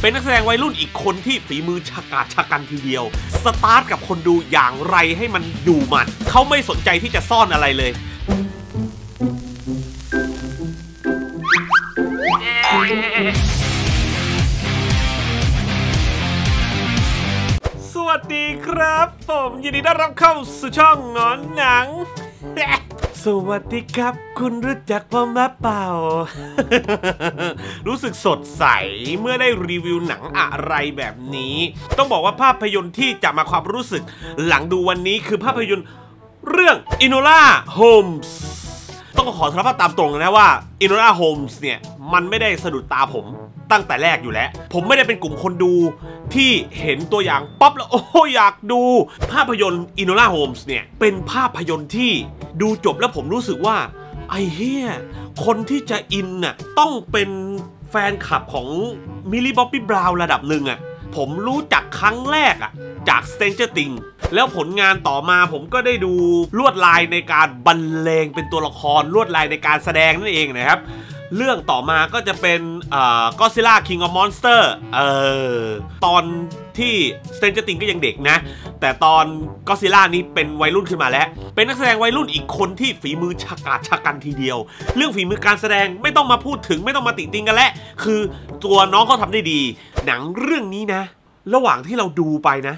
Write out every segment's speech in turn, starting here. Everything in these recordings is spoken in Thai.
เป็นนักแสดงวัยรุ่นอีกคนที่ฝีมือฉกาจฉกันทีเดียว สตาร์ทกับคนดูอย่างไรให้มันอยู่มัน เขาไม่สนใจที่จะซ่อนอะไรเลย สวัสดีครับ ผม ยินดีต้อนรับเข้าสู่ช่องงอนหนังสวัสดีครับ คุณรู้จักพ่อมะเป่า รู้สึกสดใส เมื่อได้รีวิวหนังอะไรแบบนี้ ต้องบอกว่าภาพยนตร์ที่จะมาความรู้สึกหลังดูวันนี้คือภาพยนตร์ เรื่อง Inola Holmes ต้องขอสารภาพตามตรงนะว่าอินโนราโฮมส์เนี่ย มันไม่ได้สะดุดตาผมตั้งแต่แรกอยู่แล้ว ผมไม่ได้เป็นกลุ่มคนดูที่เห็นตัวอย่างปั๊บแล้ว โอ้อยากดู ภาพยนตร์อินโนราโฮมส์เนี่ย เป็นภาพยนตร์ที่ดูจบแล้วผมรู้สึกว่า ไอ้เฮียคนที่จะอินน่ะต้องเป็นแฟนคลับของมิลลี่บ๊อบบี้บราวน์ระดับหนึ่งอะผมรู้จักครั้งแรกอะจาก Stranger t h i n g แล้วผลงานต่อมาผมก็ได้ดูลวดลายในการบรรเลง เป็นตัวละครลวดลายในการแสดงนั่นเองนะครับเรื่องต่อมาก็จะเป็นก็ซิล่าคิงออฟมอนสเตอร์เออตอนที่สเตนเจอร์ติงก็ยังเด็กนะ แต่ตอนก็ซิล่านี้เป็นวัยรุ่นขึ้นมาแล้ว เป็นนักแสดงวัยรุ่นอีกคนที่ฝีมือฉกาจฉกันทีเดียว เรื่องฝีมือการแสดงไม่ต้องมาพูดถึงไม่ต้องมาติติงกันแล้วคือตัวน้องเขาทาได้ดี หนังเรื่องนี้นะ ระหว่างที่เราดูไปนะ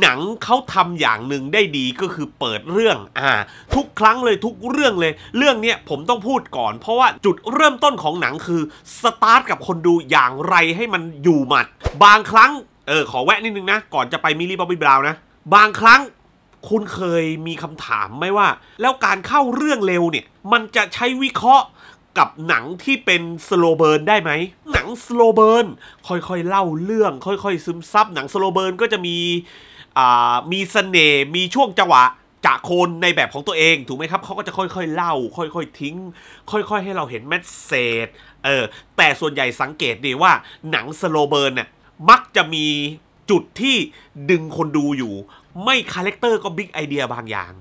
หนังเขาทำอย่างหนึ่งได้ดีก็คือเปิดเรื่องอ่า ทุกครั้งเลยทุกเรื่องเลยเรื่องเนี้ยผมต้องพูดก่อน เพราะว่าจุดเริ่มต้นของหนังคือสตาร์ทกับคนดูอย่างไรให้มันอยู่หมัด บางครั้งเออขอแวะนิดนึงนะ ก่อนจะไปมิลลี่บ๊อบบี้บราวน์นะบางครั้งคุณเคยมีคำถามไหมว่า แล้วการเข้าเรื่องเร็วเนี่ย มันจะใช้วิเคราะห์กับหนังที่เป็นสโลเบิร์นได้ไหมหนังสโลเบิร์นค่อยๆเล่าเรื่องค่อยๆซึมซับหนังสโลเบิร์นก็จะมีมีสเสน่ห์ มีช่วงจังหวะจะโคนในแบบของตัวเอง ถูกไหมครับ เขาก็จะค่อยๆ เล่า ค่อยๆทิ้ง ค่อยๆ ให้เราเห็นแมสเซจเออ แต่ส่วนใหญ่สังเกตดีว่า หนังสโลเบิร์นเนี่ยมักจะมีจุดที่ดึงคนดูอยู่ ไม่คาแรคเตอร์ก็บิ๊กไอเดียบางอย่าง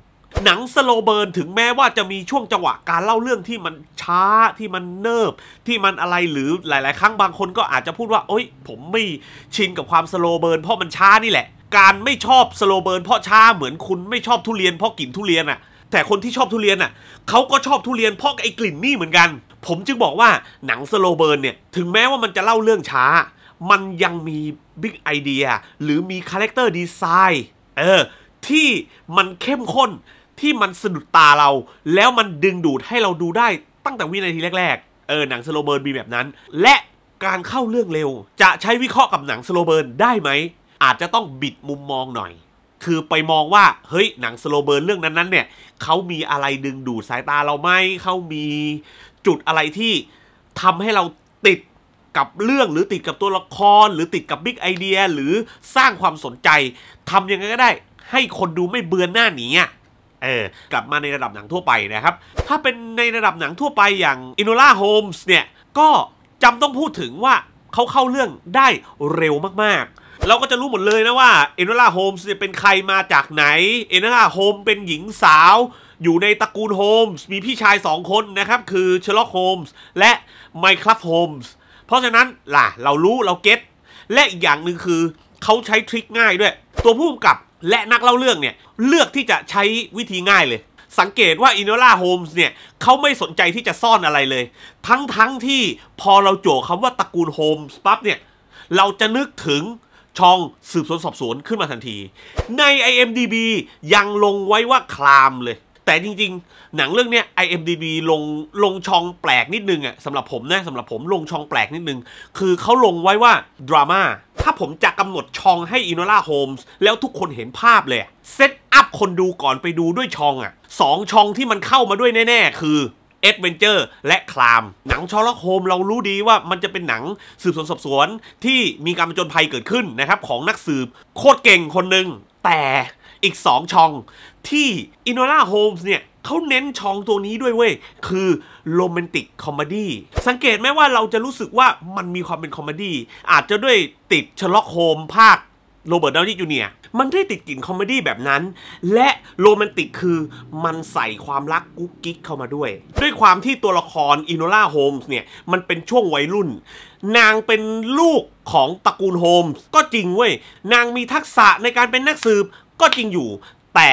หนังสโลเบิร์นถึงแม้ว่าจะมีช่วงจังหวะการเล่าเรื่องที่มันช้าที่มันเนิบที่มันอะไรหรือหลายๆ ครั้งบางคนก็อาจจะพูดว่าโอ๊ยผมไม่ชินกับความสโลเบิร์นเพราะมันช้านี่แหละการไม่ชอบสโลเบิร์นเพราะช้า เหมือนคุณไม่ชอบทุเรียน เพราะกลิ่นทุเรียนอะ่ะแต่คนที่ชอบทุเรียนอ่ะเขาก็ชอบทุเรียนเพราะไอ้กลิ่นนี่เหมือนกันผมจึงบอกว่าหนังสโลเบิร์นเนี่ย ถึงแม้ว่ามันจะเล่าเรื่องช้า มันยังมีบิ๊กไอเดียหรือมีคาแรคเตอร์ดีไซน์เออ ที่มันเข้มข้นที่มันสะดุดตาเรา แล้วมันดึงดูดให้เราดูได้ตั้งแต่วินาทีแรกๆเออหนังสโลเบิร์นมีแบบนั้นและการเข้าเรื่องเร็วจะใช้วิเคราะห์กับหนังสโลเบิร์นได้ไหมอาจจะต้องบิดมุมมองหน่อย คือไปมองว่า เฮ้ยหนังสโลเบิร์นเรื่องนั้นๆเนี่ยเขามีอะไรดึงดูดสายตาเราไหมเขามีจุดอะไรที่ทำให้เราติดกับเรื่องหรือติดกับตัวละคร หรือติดกับบิ๊กไอเดียหรือสร้างความสนใจทำยังไงก็ได้ ให้คนดูไม่เบือนหน้าหนีอ่เออกลับมาในระดับหนังทั่วไปนะครับ ถ้าเป็นในระดับหนังทั่วไปอย่างอินโนล่าโฮมส์เนี่ยก็จำต้องพูดถึงว่าเขาเข้าเรื่องได้เร็วมากๆเราก็จะรู้หมดเลยนะว่าเอโนล่าโฮมส์เป็นใครมาจากไหน เอโนล่าโฮมเป็นหญิงสาว อยู่ในตระกูลโฮมส์มีพี่ชาย 2 คนนะครับ คือเชลล็อกโฮมส์และไมคลับโฮมส์ เพราะฉะนั้นล่ะ เรารู้เราเก็ตและอีกอย่างหนึ่งคือเขาใช้ทริคง่ายด้วย ตัวผู้กำกับและนักเล่าเรื่องเนี่ย เลือกที่จะใช้วิธีง่ายเลย สังเกตว่าอินโนล่าโฮมส์เนี่ยเขาไม่สนใจที่จะซ่อนอะไรเลย ทั้งๆทที่พอเราโจ้คำว่าตระกูลโฮมส์ปั๊บเนี่ยเราจะนึกถึงช่องสืบสวนสอบสวน ขึ้นมาทันที ใน IMDB ยังลงไว้ว่า คลาม เลย แต่จริงๆ หนังเรื่องนี้ IMDB ลงลงช่องแปลกนิดนึงอ่ะสำหรับผมนะสำหรับผมลงช่องแปลกนิดนึง คือเขาลงไว้ว่าดราม่าถ้าผมจะกำหนดช่องให้อินโนล่าโฮมส์แล้วทุกคนเห็นภาพเลยเซตอัพคนดูก่อนไปดูด้วยช่องอ่ะสองช่องที่มันเข้ามาด้วยแน่ ๆ คือเอ็ดเวนเจอร์และคลามหนังชอร์ล็อกโฮม เรารู้ดีว่ามันจะเป็นหนังสืบสวนสอบสวนที่มีการประจนภัยเกิดขึ้นนะครับของนักสืบ โคตรเก่งคนหนึ่งแต่อีก 2ช่อง ที่ อินโนล่าโฮมส์เนี่ยเขาเน้นช่องตัวนี้ด้วยเว้ย คือ โรแมนติกคอมดี้สังเกตไหมว่าเราจะรู้สึกว่ามันมีความเป็นคอมดี้อาจจะด้วยติดชล็อกโฮมภาคโรเบิร์ตดาวนี่จูเนียมันได้ติดกลิ่นคอมเมดี้แบบนั้น และโรแมนติกคือมันใส่ความรักกุ๊กกิ๊กเข้ามาด้วย ด้วยความที่ตัวละครอินโนล่าโฮมส์เนี่ย มันเป็นช่วงวัยรุ่น นางเป็นลูกของตระกูลโฮมส์ก็จริงเว้ย นางมีทักษะในการเป็นนักสืบก็จริงอยู่แต่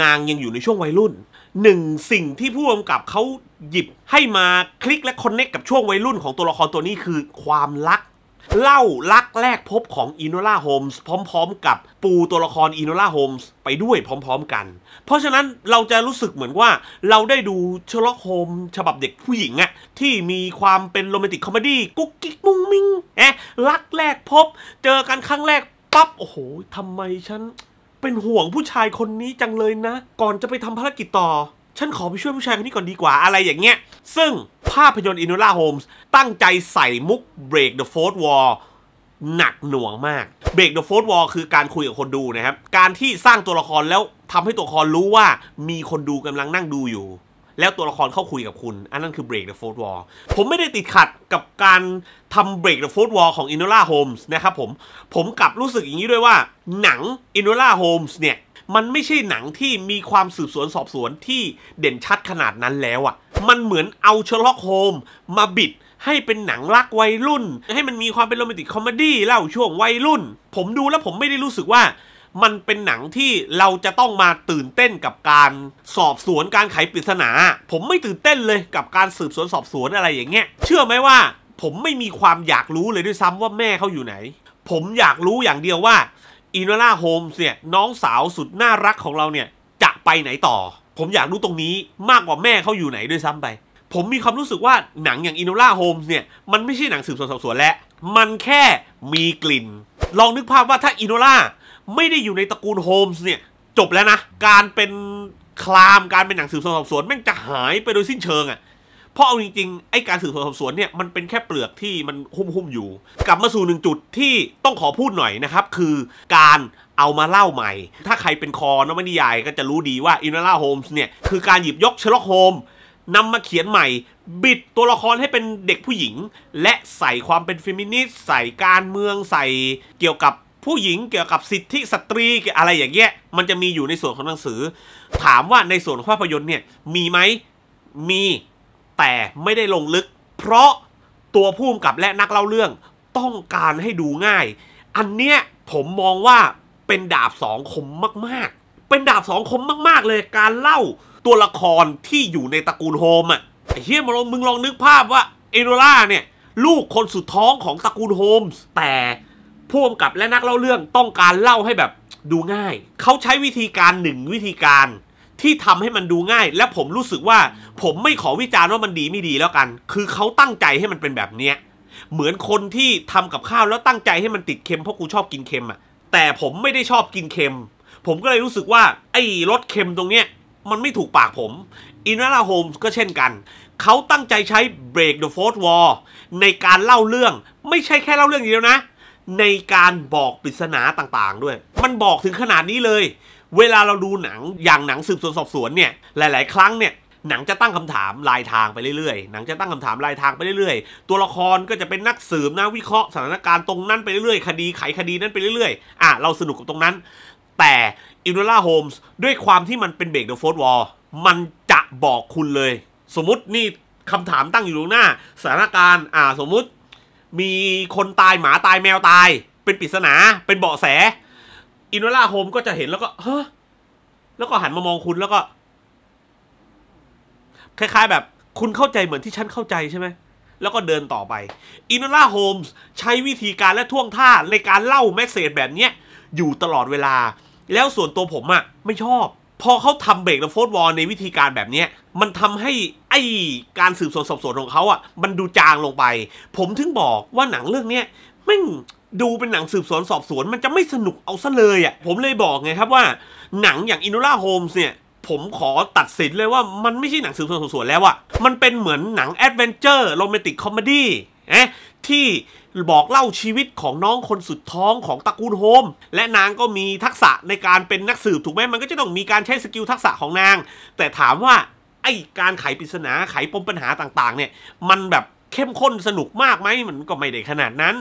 นางยังอยู่ในช่วงวัยรุ่นหนึ่งสิ่งที่ผู้กำกับเขาหยิบให้มาคลิกและคอนเน็กกับช่วงวัยรุ่นของตัวละครตัวนี้คือความรักเล่ารักแรกพบของอีโนล่าโฮมส์พร้อมๆ กับปูตัวละครอีโนล่าโฮมส์ไปด้วยพร้อมๆกัน เพราะฉะนั้นเราจะรู้สึกเหมือนว่า เราได้ดูเชลล็อกโฮมฉบับเด็กผู้หญิงอะที่มีความเป็นโรแมนติกคอมเมดี้กุ๊กกิ๊กมุ้งมิ้งแอะรักแรกพบ เจอกันครั้งแรกปั๊บโอ้โหทำไมฉันเป็นห่วงผู้ชายคนนี้จังเลยนะ ก่อนจะไปทำภารกิจต่อฉันขอไปช่วยผู้ชายคนนี้ก่อนดีกว่าอะไรอย่างเงี้ย ซึ่งภาพยนตร์อินูล่าโฮมส์ตั้งใจใส่มุก break the fourth wall หนักหน่วงมาก break the fourth wall คือการคุยกับคนดูนะครับ การที่สร้างตัวละครแล้วทำให้ตัวละครรู้ว่ามีคนดูกำลังนั่งดูอยู่ แล้วตัวละครเข้าคุยกับคุณ อันนั้นคือ break the fourth wall ผมไม่ได้ติดขัดกับการทำ break the fourth wall ของ Inola Holmes นะครับผมผมกลับรู้สึกอย่างนี้ด้วยว่า หนัง Inola Holmes เนี่ยมันไม่ใช่หนังที่มีความสืบสวนสอบสวนที่เด่นชัดขนาดนั้นแล้วอะ่ะ มันเหมือนเอาเชลล็อกโฮมมาบิด ให้เป็นหนังรักวัยรุ่น ให้มันมีความเป็นโรแมนติกคอมเมดี้เล่าช่วงวัยรุ่น ผมดูแล้วผมไม่ได้รู้สึกว่า มันเป็นหนังที่เราจะต้องมาตื่นเต้นกับการสอบสวนการไขปริศนา ผมไม่ตื่นเต้นเลยกับการสืบสวนสอบสวนอะไรอย่างเงี้ย เชื่อไหมว่า ผมไม่มีความอยากรู้เลยด้วยซ้ำว่าแม่เขาอยู่ไหน ผมอยากรู้อย่างเดียวว่าอินล่าโฮมส์เนี่ยน้องสาวสุดน่ารักของเราเนี่ยจะไปไหนต่อ ผมอยากรู้ตรงนี้มากกว่าแม่เขาอยู่ไหนด้วยซ้ำไป ผมมีความรู้สึกว่าหนังอย่างอินล่าโฮมส์เนี่ยมันไม่ใช่หนังสืบสวนสอบสวนและ มันแค่มีกลิ่น ลองนึกภาพว่าถ้าอินล่าไม่ได้อยู่ในตระกูลโฮมส์เนี่ยจบแล้วนะ การเป็นคลามการเป็นหนังสืบสวนสอบสวน แม่งจะหายไปโดยสิ้นเชิงอะ่ะราะเอาจริง ๆ ไอ้การสืบสวนสอบสวนเนี่ยมันเป็นแค่เปลือกที่มันหุ้ม ๆ อยู่ กลับมาสู่หนึ่งจุดที่ต้องขอพูดหน่อยนะครับ คือการเอามาเล่าใหม่ ถ้าใครเป็นคอนวนิยายก็จะรู้ดีว่าอินเนล่าโฮมส์เนี่ย คือการหยิบยกเชลล็อกโฮมนำมาเขียนใหม่ บิดตัวละครให้เป็นเด็กผู้หญิง และใส่ความเป็นเฟมินิสต์ใส่การเมืองใส่เกี่ยวกับผู้หญิง เกี่ยวกับสิทธิสตรีอะไรอย่างเงี้ยมันจะมีอยู่ในส่วนของหนังสือ ถามว่าในส่วนของภาพยนตร์เนี่ยมีไหมมีแต่ไม่ได้ลงลึก เพราะตัวผู้กำกับและนักเล่าเรื่องต้องการให้ดูง่าย อันเนี้ยผมมองว่าเป็นดาบสองคมมาก ๆ เป็นดาบสองคมมาก ๆ เลยการเล่าตัวละครที่อยู่ในตระกูลโฮมอ่ะไอ้เฮียมาลองมึงลองนึกภาพว่าเอโนล่าเนี่ยลูกคนสุดท้องของตระกูลโฮมส์แต่พ่วงกับและนักเล่าเรื่องต้องการเล่าให้แบบดูง่ายเขาใช้วิธีการหนึ่งวิธีการที่ทำให้มันดูง่ายและผมรู้สึกว่า ผมไม่ขอวิจารณ์ว่ามันดีไม่ดีแล้วกัน คือเขาตั้งใจให้มันเป็นแบบเนี้ย เหมือนคนที่ทำกับข้าวแล้วตั้งใจให้มันติดเค็มเพราะกูชอบกินเค็มอ่ะแต่ผมไม่ได้ชอบกินเค็ม ผมก็เลยรู้สึกว่า ไอ้รสเค็มตรงเนี้ย มันไม่ถูกปากผมอินนาราโฮมก็เช่นกัน เขาตั้งใจใช้ break the fourth wall ในการเล่าเรื่องไม่ใช่แค่เล่าเรื่องเดียวนะ ในการบอกปริศนาต่าง ๆ ด้วย มันบอกถึงขนาดนี้เลยเวลาเราดูหนังอย่างหนังสืบสวนสอบสวนเนี่ย หลายๆ ครั้งเนี่ย หนังจะตั้งคำถามลายทางไปเรื่อยๆหนังจะตั้งคำถามลายทางไปเรื่อยๆ ตัวละครก็จะเป็นนักสืบนะวิเคราะห์สถานการณ์ตรงนั้นไปเรื่อยๆ คดีไขคดีนั้นไปเรื่อยๆอ่ะเราสนุกกับตรงนั้น แต่อินโนล่าโฮมส์ด้วยความที่มันเป็นเบรกเดอะโฟร์วอลมันจะบอกคุณเลย สมมตินี่คำถามตั้งอยู่ตรงหน้าสถานการณ์อ่าสมมุติ มีคนตายหมาตายแมวตาย เป็นปริศนา เป็นเบาะแสอินวลาโฮมก็จะเห็นแล้วก็เฮ้แล้วก็หันมามองคุณแล้วก็ คล้ายๆ แบบคุณเข้าใจเหมือนที่ฉันเข้าใจใช่ไหม แล้วก็เดินต่อไปอินล่าโฮมใช้วิธีการและท่วงท่าในการเล่าแมสเซจแบบ เนี้ย อยู่ตลอดเวลา แล้วส่วนตัวผมอะไม่ชอบ พอเขาทำเบรกและโฟร์วอลในวิธีการแบบเนี้ยมันทำให้ไอการสืบสวนสอบสวนของเขาอะมันดูจางลงไป ผมถึงบอกว่าหนังเรื่องเนี้ยไม่ดูเป็นหนังสืบสวน สอบสวน มันจะไม่สนุกเอาซะเลยอะ่ะ ผมเลยบอกไงครับว่าหนังอย่างอินูล่าโฮมส์เนี่ย ผมขอตัดสินเลยว่ามันไม่ใช่หนังสืบสวนสอบสวนแล้วอะ่ะ มันเป็นเหมือนหนังแอดเวนเจอร์โรแมนติกคอมเมดี้นะที่บอกเล่าชีวิตของน้องคนสุดท้องของตระกูลโฮม และนางก็มีทักษะในการเป็นนักสืบ ถูกไหมมันก็จะต้องมีการใช้สกิลทักษะของนาง แต่ถามว่าไอการไขปริศนาไขปมปัญหาต่างๆ เนี่ยมันแบบเข้มข้นสนุกมากไหมมันก็ไม่ได้ขนาดนั้น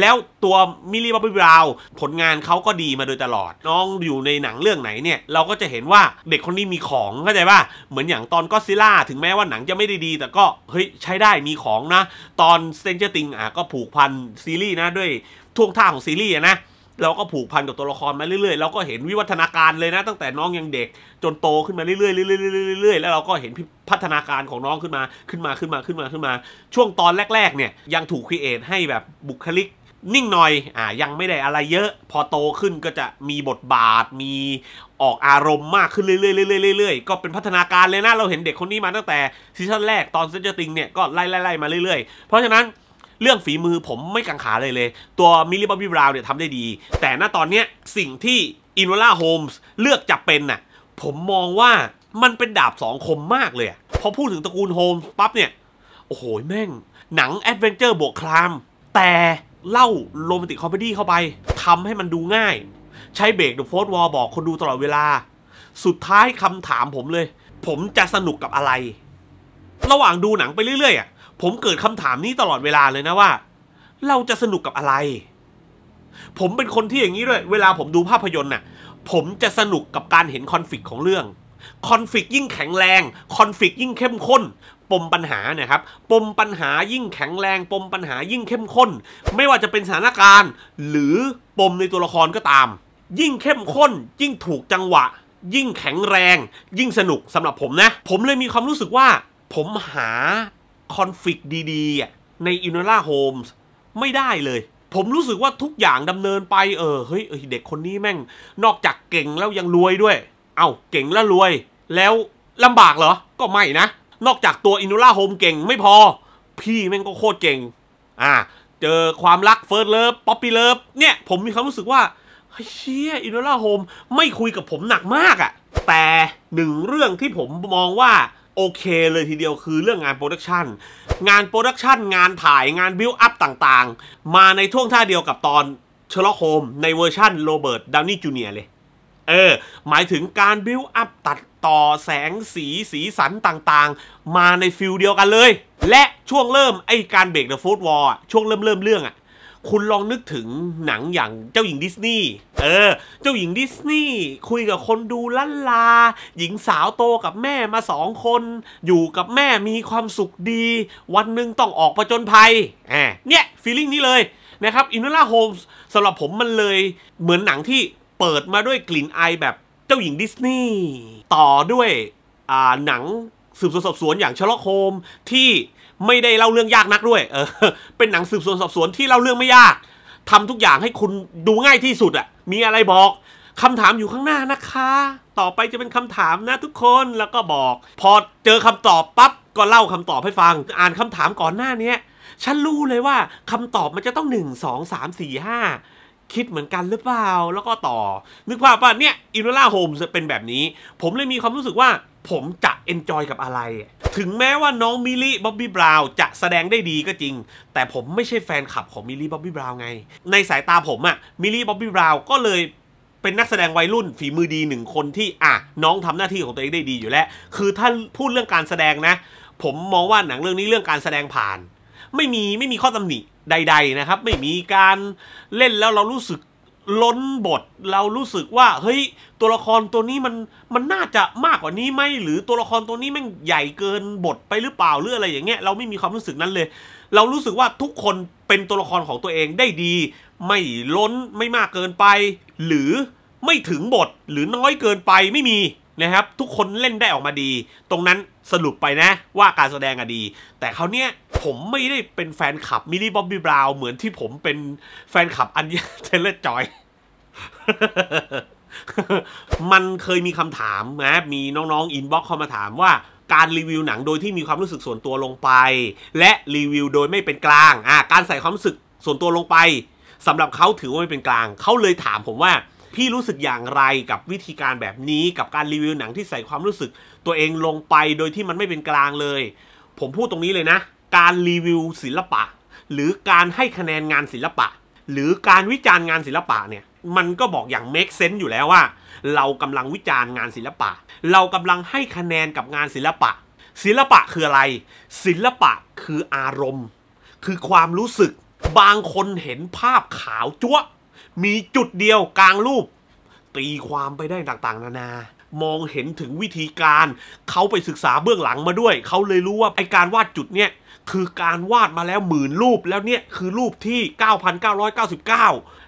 แล้วตัว มิลลี่บ๊อบบี้บราวผลงานเขาก็ดีมาโดยตลอด น้องอยู่ในหนังเรื่องไหนเนี่ยเราก็จะเห็นว่าเด็กคนนี้มีของเข้าใจป่ะ เหมือนอย่างตอนก็ซิล่าถึงแม้ว่าหนังจะไม่ได้ดี แต่ก็ เฮ้ยใช้ได้มีของนะ ตอนเซนเจอร์ติงอ่ะก็ผูกพันซีรีส์นะด้วย ท่วงท่าของซีรีส์นะเราก็ผูกพันกับตัวละครมาเรื่อยๆเราก็เห็นวิวัฒนาการเลยนะ ตั้งแต่น้องยังเด็กจนโตขึ้นมาเรื่อยๆเรื่อยๆเรื่อยๆแล้วเราก็เห็นพัฒนาการของน้องขึ้นมาขึ้นมาขึ้นมาขึ้นมาขึ้นมา ช่วงตอนแรกๆเนี่ยยังถูกครีเอทให้แบบบุคลิก นิ่งหน่อยอ่ายังไม่ได้อะไรเยอะพอโตขึ้นก็จะมีบทบาทมีออกอารมณ์มากขึ้นเรื่อยๆเรื่อยๆก็เป็นพัฒนาการเลยนะเราเห็นเด็กคนนี้มาตั้งแต่ซีซั่นแรกตอนเซนเจอร์ติงเนี่ยก็ไล่ๆมาเรื่อยๆ เพราะฉะนั้นเรื่องฝีมือผมไม่กังขาเลยเลย ตัวมิลลี่บ๊อบบี้บราวน์เนี่ยทำได้ดี แต่ณตอนเนี้ยสิ่งที่อินวล่าโฮมส์เลือกจะเป็นน่ะผมมองว่ามันเป็นดาบสองคมมากเลยพอพูดถึงตระกูลโฮมส์ปั๊บเนี่ย โอ้โหแม่งหนังแอดเวนเจอร์บวกคลาม แต่เล่าโรแมนติกคอมเมดี้เข้าไปทำให้มันดูง่าย ใช้เบรกเดอะโฟร์วอลบอกคนดูตลอดเวลา สุดท้ายคำถามผมเลย ผมจะสนุกกับอะไร ระหว่างดูหนังไปเรื่อยๆอ่ะผมเกิดคำถามนี้ตลอดเวลาเลยนะว่า เราจะสนุกกับอะไร ผมเป็นคนที่อย่างนี้ด้วยเวลาผมดูภาพยนตร์น่ะ ผมจะสนุกกับการเห็นคอนฟ lict ของเรื่อง คอนฟ lict ยิ่งแข็งแรง คอนฟ l i c t ยิ่งเข้มข้น ปมปัญหาเนี่ยครับ ปมปัญหายิ่งแข็งแรง ปมปัญหายิ่งเข้มข้นไม่ว่าจะเป็นสถานการณ์ หรือปมในตัวละครก็ตาม ยิ่งเข้มข้น ยิ่งถูกจังหวะ ยิ่งแข็งแรง ยิ่งสนุกสำหรับผมนะ ผมเลยมีความรู้สึกว่า ผมหาคอนฟ lict ดีๆในอินโนล่าโฮมส์ไม่ได้เลย ผมรู้สึกว่าทุกอย่างดำเนินไปเออเฮ้ยเด็กคนนี้แม่ง นอกจากเก่งแล้วยังรวยด้วย เอา้าเก่งแล้วรวย แล้วลำบากเหรอก็ไม่นะ นอกจากตัวอินโนล่าโฮมเก่งไม่พอพี่แม่งก็โคตรเก่ง อ่า เจอความรักเฟิร์สเลิฟป๊อปปี้เลิฟเนี่ยผมมีความรู้สึกว่าเชี่ยอินโนล่าโฮมไม่คุยกับผมหนักมากอะ่ะ แต่หนึ่งเรื่องที่ผมมองว่าโอเคเลยทีเดียวคือเรื่องงานโปรดักชันงานโปรดักชันงานถ่ายงานบิวอัพต่างๆ มาในท่วงท่าเดียวกับตอนเชลโฮมในเวอร์ชั่นโรเบิร์ตดาวนี่จูเนียเลย เออ หมายถึงการบิวอัพตัดต่อแสงสีสีสันต่างๆ มาในฟิลเดียวกันเลย และช่วงเริ่มไอการเบรกเดอะฟูดวอ์ช่วงเริ่มเริ่มเรื่องอะคุณลองนึกถึงหนังอย่างเจ้าหญิงดิสนีย์ เออ เจ้าหญิงดิสนีย์คุยกับคนดูลันลาหญิงสาวโตกับแม่มาสองคน อยู่กับแม่มีความสุขดี วันหนึ่งต้องออกประจนภัยแหมเนี่ย ฟีลลิ่งนี้เลย นะครับอินเนล่าโฮมส์สำหรับผมมันเลยเหมือนหนังที่เปิดมาด้วยกลิ่นไอแบบเจ้าหญิงดิสนีย์ต่อด้วย อ่าหนังสืบสวนสอบสวนอย่างชลโคมที่ไม่ได้เล่าเรื่องยากนักด้วย เออ เป็นหนังสืบสวนสอบสวนที่เล่าเรื่องไม่ยาก ทำทุกอย่างให้คุณดูง่ายที่สุดอะ มีอะไรบอก คำถามอยู่ข้างหน้านะคะ ต่อไปจะเป็นคำถามนะทุกคน แล้วก็บอก พอเจอคำตอบปั๊บก็เล่าคำตอบให้ฟัง อ่านคำถามก่อนหน้านี้ ฉันรู้เลยว่าคำตอบมันจะต้อง 1 2 3 4 5คิดเหมือนกันหรือเปล่า แล้วก็ต่อ นึกภาพว่าเนี่ยอินโนล่าโฮมจะเป็นแบบนี้ ผมเลยมีความรู้สึกว่าผมจะเอนจอยกับอะไร ถึงแม้ว่าน้องมิลลี่บ๊อบบี้บราวน์จะแสดงได้ดีก็จริง แต่ผมไม่ใช่แฟนคลับของมิลลี่บ๊อบบี้บราวน์ไง ในสายตาผมอะมิลลี่บ๊อบบี้บราวน์ก็เลยเป็นนักแสดงวัยรุ่นฝีมือดีหนึ่งคนที่อ่ะน้องทำหน้าที่ของตัวเองได้ดีอยู่แล้ว คือถ้าพูดเรื่องการแสดงนะ ผมมองว่าหนังเรื่องนี้เรื่องการแสดงผ่าน ไม่มีไม่มีข้อตำหนิใดๆนะครับไม่มีการเล่นแล้วเรารู้สึกล้นบท เรารู้สึกว่าเฮ้ย ตัวละครตัวนี้มันมันน่าจะมากกว่านี้ไหมหรือตัวละครตัวนี้มันใหญ่เกินบทไปหรือเปล่าหรืออะไรอย่างเงี้ยเราไม่มีความรู้สึกนั้นเลย เรารู้สึกว่าทุกคนเป็นตัวละครของตัวเองได้ดี ไม่ล้นไม่มากเกินไป หรือไม่ถึงบทหรือน้อยเกินไปไม่มีนะครับทุกคนเล่นได้ออกมาดี ตรงนั้นสรุปไปนะว่าการแสดงอะดี แต่เขาเนี้ยผมไม่ได้เป็นแฟนคลับมิลลี่บ๊อบบี้บราวน์เหมือนที่ผมเป็นแฟนคลับอันยาเทเลจอย มันเคยมีคำถามนะมีน้องๆอินบ็อกเข้ามาถามว่า การรีวิวหนังโดยที่มีความรู้สึกส่วนตัวลงไป และรีวิวโดยไม่เป็นกลาง อ่าการใส่ความรู้สึกส่วนตัวลงไปสำหรับเขาถือว่าไม่เป็นกลางเขาเลยถามผมว่าพี่รู้สึกอย่างไรกับวิธีการแบบนี้กับการรีวิวหนังที่ใส่ความรู้สึกตัวเองลงไปโดยที่มันไม่เป็นกลางเลย ผมพูดตรงนี้เลยนะ การรีวิวศิลปะ หรือการให้คะแนนงานศิลปะ หรือการวิจารณ์งานศิลปะเนี่ยมันก็บอกอย่าง make sense อยู่แล้วว่า เรากำลังวิจารณ์งานศิลปะ เรากำลังให้คะแนนกับงานศิลปะ ศิลปะคืออะไร ศิลปะคืออารมณ์ คือความรู้สึก บางคนเห็นภาพขาวจ้วะมีจุดเดียวกลางรูป ตีความไปได้ต่างๆ นานา มองเห็นถึงวิธีการเขาไปศึกษาเบื้องหลังมาด้วย เขาเลยรู้ว่าไอการวาดจุดเนี่ยคือการวาดมาแล้วหมื่นรูปแล้วเนี่ยคือรูปที่ 9,999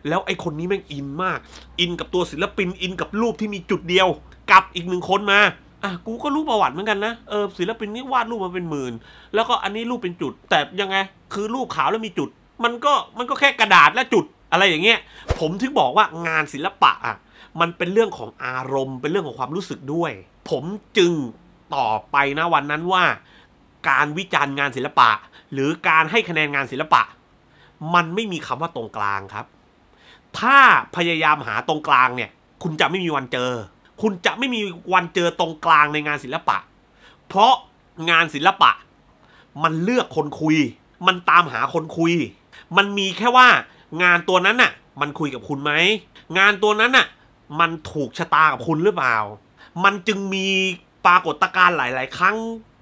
แล้วไอคนนี้แม่งอินมาก อินกับตัวศิลปินอินกับรูปที่มีจุดเดียวกับอีกหนึ่งคนมาอ่ะกูก็รู้ประวัติเหมือนกันนะเออศิลปินนี่วาดรูปมาเป็นหมื่นแล้วก็อันนี้รูปเป็นจุด แต่ยังไงคือรูปขาวแล้วมีจุด มันก็มันก็แค่กระดาษและจุดอะไรอย่างเงี้ยผมถึงบอกว่างานศิลปะอ่ะมันเป็นเรื่องของอารมณ์ เป็นเรื่องของความรู้สึกด้วย ผมจึงต่อไปนะวันนั้นว่า การวิจารณ์งานศิลปะ หรือการให้คะแนนงานศิลปะ มันไม่มีคำว่าตรงกลางครับ ถ้าพยายามหาตรงกลางเนี่ย คุณจะไม่มีวันเจอ คุณจะไม่มีวันเจอตรงกลางในงานศิลปะ เพราะงานศิลปะ มันเลือกคนคุย มันตามหาคนคุย มันมีแค่ว่างานตัวนั้นน่ะมันคุยกับคุณไหม งานตัวนั้นน่ะมันถูกชะตากับคุณหรือเปล่า มันจึงมีปรากฏการณ์หลาย ๆ ครั้ง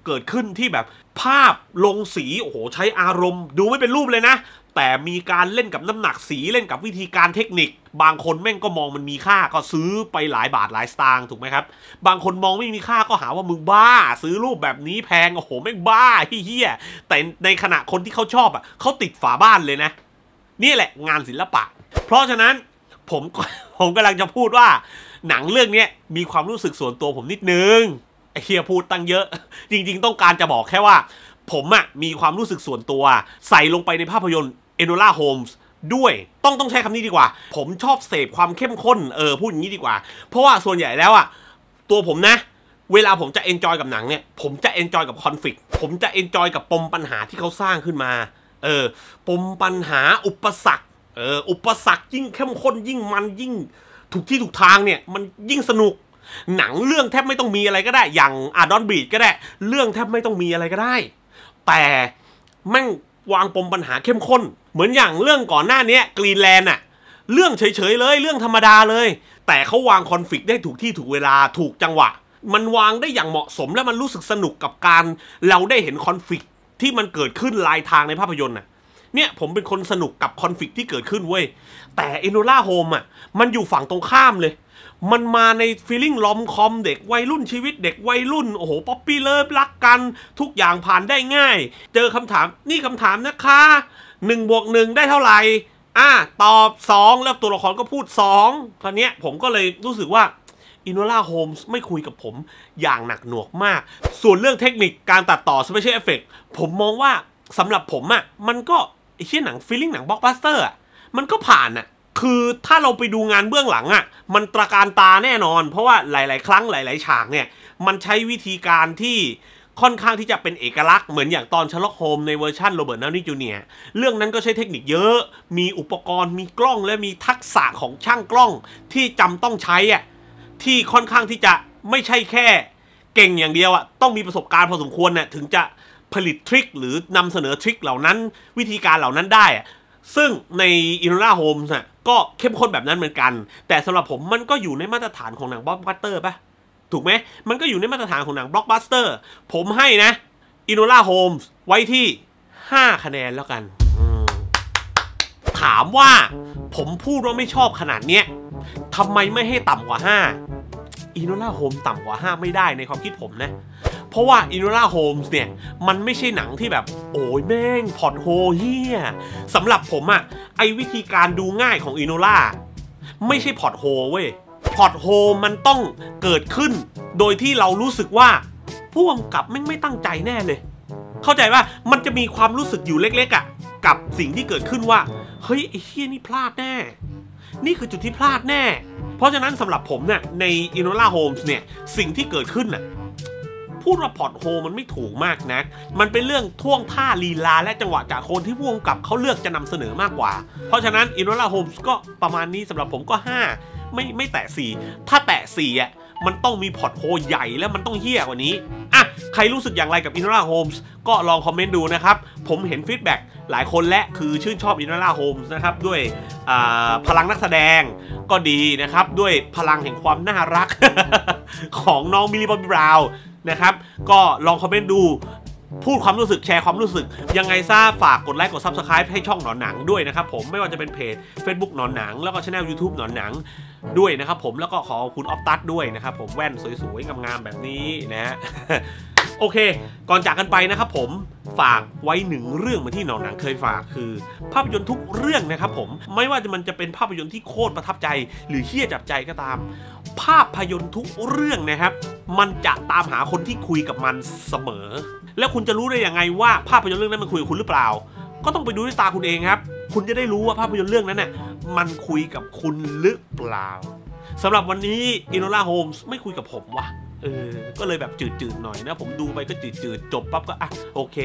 เกิดขึ้นที่แบบ ภาพลงสีโอ้โหใช้อารมณ์ ดูไม่เป็นรูปเลยนะ แต่มีการเล่นกับน้ำหนักสีเล่นกับวิธีการเทคนิค บางคนแม่งก็มองมันมีค่าก็ซื้อไปหลายบาทหลายสตางค์ถูกไหมครับบางคนมองไม่มีค่าก็หาว่ามึงบ้า ซื้อรูปแบบนี้แพงโอ้โหแม่งบ้าเฮี้ยแต่ในขณะคนที่เขาชอบอ่ะเขาติดฝาบ้านเลยนะนี่แหละงานศิลปะ เพราะฉะนั้นผมผมกำลังจะพูดว่า หนังเรื่องนี้มีความรู้สึกส่วนตัวผมนิดนึงไอเฮียพูดตั้งเยอะ จริงๆต้องการจะบอกแค่ว่า ผมอะมีความรู้สึกส่วนตัว ใส่ลงไปในภาพยนตร์เอโนล่าโฮมส์ด้วยต้องต้องใช้คำนี้ดีกว่า ผมชอบเสพความเข้มข้น เออพูดอย่างนี้ดีกว่า เพราะว่าส่วนใหญ่แล้วอะตัวผมนะเวลาผมจะเอนจอยกับหนังเนี่ยผมจะเอนจอยกับคอนฟ lict ผมจะเอนจอยกับปมปัญหาที่เขาสร้างขึ้นมาเออ ปมปัญหาอุปสรรคเอออุปสรรคยิ่งเข้มข้นยิ่งมัน ยิ่งถูกที่ถูกทางเนี่ย มัน ยิ่งสนุก หนังเรื่องแทบไม่ต้องมีอะไรก็ได้ อย่างอาดอนบีดก็ได้ เรื่องแทบไม่ต้องมีอะไรก็ได้ แต่แม่งวางปมปัญหาเข้มข้น เหมือนอย่างเรื่องก่อนหน้านี้กรีนแลนด์อะเรื่องเฉยๆเลยเรื่องธรรมดาเลย แต่เขาวางคอนฟ lict ได้ถูกที่ถูกเวลาถูกจังหวะ มันวางได้อย่างเหมาะสมและมันรู้สึกสนุกกับการเราได้เห็นคอนฟ lict ที่มันเกิดขึ้นลายทางในภาพยนตร์น่ะเนี่ย ผมเป็นคนสนุกกับคอนฟ lict ที่เกิดขึ้นเว้ย แต่เอโนล่าโฮมอ่ะมันอยู่ฝั่งตรงข้ามเลย มันมาในฟีลิ่งลอมคอมเด็กวัยรุ่นชีวิตเด็กวัยรุ่น โอ้โห ป๊อปปี้เลิฟรักกันทุกอย่างผ่านได้ง่าย เจอคำถามนี่คำถามนะคะ 1 บวกหนึ่งได้เท่าไหร่อ่ะตอบ 2 แล้วตัวละครก็พูด2คราวนี้ยผมก็เลยรู้สึกว่าอินโนล่าโฮมส์ไม่คุยกับผมอย่างหนักหน่วงมาก ส่วนเรื่องเทคนิคการตัดต่อสเปเชียลเอฟเฟกผมมองว่าสำหรับผมอะ่ะมันก็ไอ้เชี่ยหนังฟีลิ่งหนังบล็อกบัสเตอร์อ่ะมันก็ผ่านอ่ะคือถ้าเราไปดูงานเบื้องหลังอะ่ะ มันตระการตาแน่นอน เพราะว่าหลาย ๆ ครั้งหลาย ๆ ฉากเนี่ย มันใช้วิธีการที่ค่อนข้างที่จะเป็นเอกลักษณ์เหมือนอย่างตอนชาร์ล็อกโฮมในเวอร์ชันโรเบิร์ตนาวนี่จูเนียเรื่องนั้นก็ใช้เทคนิคเยอะ มีอุปกรณ์มีกล้องและมีทักษะของช่างกล้องที่จำต้องใช้อ่ะที่ค่อนข้างที่จะไม่ใช่แค่เก่งอย่างเดียวอะต้องมีประสบการณ์พอสมควรเนี่ยถึงจะผลิตทริคหรือนำเสนอทริคเหล่านั้นวิธีการเหล่านั้นได้ ซึ่งในอินโนราโฮมส์น่ะก็เข้มข้นแบบนั้นเหมือนกัน แต่สำหรับผมมันก็อยู่ในมาตรฐานของหนังบล็อกบัสเตอร์ปะถูกไหมมันก็อยู่ในมาตรฐานของหนังบล็อกบัสเตอร์ผมให้นะอินโนราโฮมส์ไว้ที่ 5 คะแนนแล้วกันถามว่าผมพูดว่าไม่ชอบขนาดเนี้ยทำไมไม่ให้ต่ำกว่า 5อินโนล่าโฮมต่ำกว่า5 ไม่ได้ในความคิดผมนะ เพราะว่าอินโนล่าโฮมส์เนี่ย มันไม่ใช่หนังที่แบบโอ้ยแม่งพอนโฮเฮียสำหรับผมอะไอวิธีการดูง่ายของอินโนล่าไม่ใช่พอดโฮเว้ยพอดโฮมันต้องเกิดขึ้น โดยที่เรารู้สึกว่าผู้กำกับแม่งไม่ตั้งใจแน่เลย เข้าใจว่ามันจะมีความรู้สึกอยู่เล็กๆอะกับสิ่งที่เกิดขึ้นว่าเฮ้ยไอเฮียนี่พลาดแน่นี่คือจุดที่พลาดแน่ เพราะฉะนั้นสำหรับผมเนี่ยในอินโนล่าโฮมส์เนี่ย สิ่งที่เกิดขึ้นน่ะพูดว่าพอร์ตโฮมันไม่ถูกมากนะมันเป็นเรื่องท่วงท่าลีลา และจังหวะจากคนที่พ่วงกับเขาเลือกจะนำเสนอมากกว่า เพราะฉะนั้นอินโนล่าโฮมส์ก็ประมาณนี้สำหรับผมก็ 5 ไม่ ไม่แตะ4ถ้าแตะ4อ่ะมันต้องมีพอร์ตโพใหญ่และมันต้องเฮี้ยกว่านี้ อ่ะ ใครรู้สึกอย่างไรกับอินทราโฮมส์ก็ลองคอมเมนต์ดูนะครับ ผมเห็นฟีดแบ็กหลายคนและคือ ชื่นชอบอินทราโฮมส์นะครับด้วยพลังนักแสดงก็ดีนะครับด้วยพลังแห่งความน่ารักของน้องมิลลี่บอบบี้บราวนะครับก็ลองคอมเมนต์ดูพูดความรู้สึกแชร์ความรู้สึกยังไงซะฝากกดไลค์กด Subscribe ให้ช่องหนอนหนังด้วยนะครับผมไม่ว่าจะเป็นเพจ Facebook หนอนหนัง แล้วก็ช anel YouTube หนอนหนังด้วยนะครับผมแล้วก็ขอคุณออฟตัสด้วยนะครับผมแว่นสวยๆงามๆแบบนี้นะฮะโอเค ก่อนจากกันไปนะครับผม ฝากไว้หนึ่งเรื่องมาที่หนองหนังเคยฝากคือ ภาพยนตร์ทุกเรื่องนะครับผม ไม่ว่าจะมันจะเป็นภาพยนตร์ที่โคตรประทับใจ หรือเฮี้ยจับใจก็ตาม ภาพยนตร์ทุกเรื่องนะครับ มันจะตามหาคนที่คุยกับมันเสมอ แล้วคุณจะรู้ได้ยังไงว่าภาพยนตร์เรื่องนั้นมันคุยกับคุณหรือเปล่าก็ต้องไปดูด้วยตาคุณเองครับคุณจะได้รู้ว่าภาพยนตร์เรื่องนั้นเนี่ยมันคุยกับคุณหรือเปล่าสำหรับวันนี้อินโนล่าโฮมส์ไม่คุยกับผมว่ะเออก็เลยแบบจืดๆหน่อยนะ ผมดูไปก็จืดๆจบปั๊บก็อ่ะ โอเค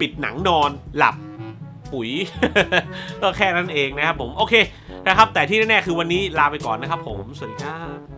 ปิดหนังนอนหลับ ปุ๋ย ก็แค่นั้นเองนะครับผม โอเคนะครับ แต่ที่แน่ๆคือวันนี้ลาไปก่อนนะครับผมสวัสดีครับ